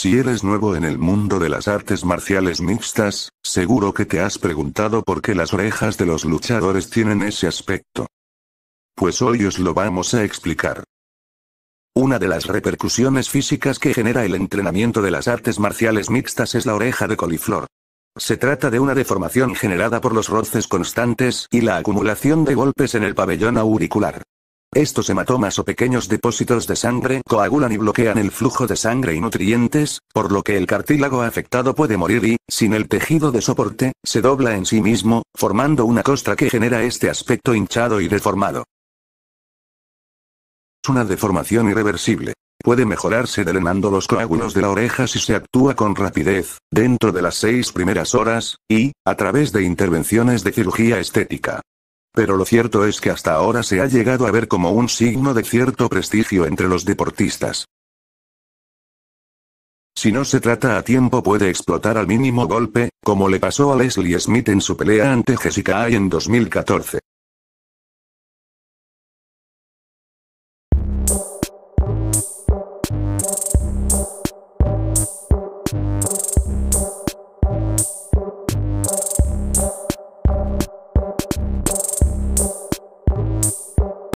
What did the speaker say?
Si eres nuevo en el mundo de las artes marciales mixtas, seguro que te has preguntado por qué las orejas de los luchadores tienen ese aspecto. Pues hoy os lo vamos a explicar. Una de las repercusiones físicas que genera el entrenamiento de las artes marciales mixtas es la oreja de coliflor. Se trata de una deformación generada por los roces constantes y la acumulación de golpes en el pabellón auricular. Estos hematomas o pequeños depósitos de sangre coagulan y bloquean el flujo de sangre y nutrientes, por lo que el cartílago afectado puede morir y, sin el tejido de soporte, se dobla en sí mismo, formando una costra que genera este aspecto hinchado y deformado. Es una deformación irreversible. Puede mejorarse drenando los coágulos de la oreja si se actúa con rapidez, dentro de las seis primeras horas, y, a través de intervenciones de cirugía estética. Pero lo cierto es que hasta ahora se ha llegado a ver como un signo de cierto prestigio entre los deportistas. Si no se trata a tiempo puede explotar al mínimo golpe, como le pasó a Leslie Smith en su pelea ante Jessica Hay en 2014.